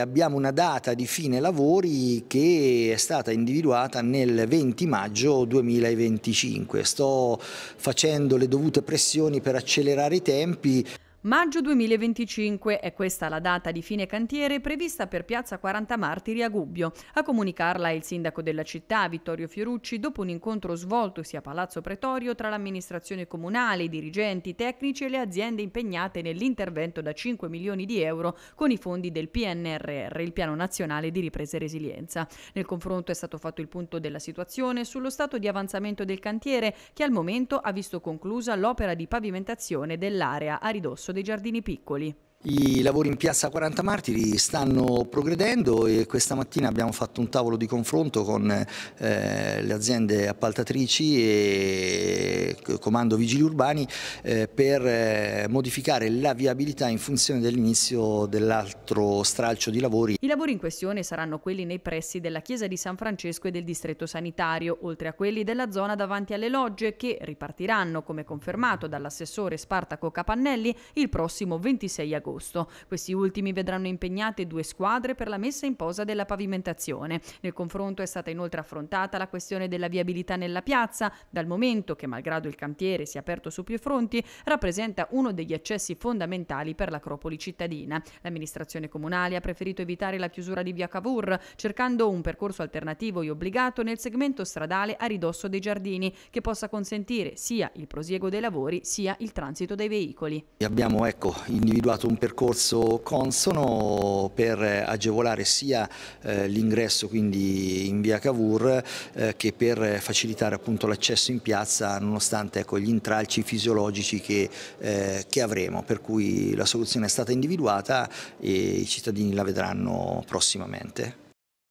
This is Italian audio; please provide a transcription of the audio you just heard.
abbiamo una data di fine lavori che è stata individuata nel 20 maggio 2025. Sto facendo le dovute pressioni per accelerare i tempi. Maggio 2025 è questa la data di fine cantiere prevista per Piazza 40 Martiri a Gubbio. A comunicarla il sindaco della città, Vittorio Fiorucci, dopo un incontro svoltosi a Palazzo Pretorio tra l'amministrazione comunale, i dirigenti, i tecnici e le aziende impegnate nell'intervento da 5 milioni di euro con i fondi del PNRR, il Piano Nazionale di Ripresa e Resilienza. Nel confronto è stato fatto il punto della situazione sullo stato di avanzamento del cantiere che al momento ha visto conclusa l'opera di pavimentazione dell'area a ridosso dei giardini piccoli. I lavori in piazza 40 Martiri stanno progredendo e questa mattina abbiamo fatto un tavolo di confronto con eh, le aziende appaltatrici e comando vigili urbani eh, per eh, modificare la viabilità in funzione dell'inizio dell'altro stralcio di lavori. I lavori in questione saranno quelli nei pressi della chiesa di San Francesco e del distretto sanitario, oltre a quelli della zona davanti alle logge che ripartiranno, come confermato dall'assessore Spartaco Capannelli, il prossimo 26 agosto agosto. Questi ultimi vedranno impegnate due squadre per la messa in posa della pavimentazione. Nel confronto è stata inoltre affrontata la questione della viabilità nella piazza, dal momento che malgrado il cantiere sia aperto su più fronti, rappresenta uno degli accessi fondamentali per l'acropoli cittadina. L'amministrazione comunale ha preferito evitare la chiusura di via Cavour, cercando un percorso alternativo e obbligato nel segmento stradale a ridosso dei giardini, che possa consentire sia il prosieguo dei lavori sia il transito dei veicoli. Abbiamo ecco, individuato un percorso consono per agevolare sia eh, l'ingresso quindi in via Cavour eh, che per facilitare appunto l'accesso in piazza nonostante ecco, gli intralci fisiologici che, eh, che avremo, per cui la soluzione è stata individuata e i cittadini la vedranno prossimamente.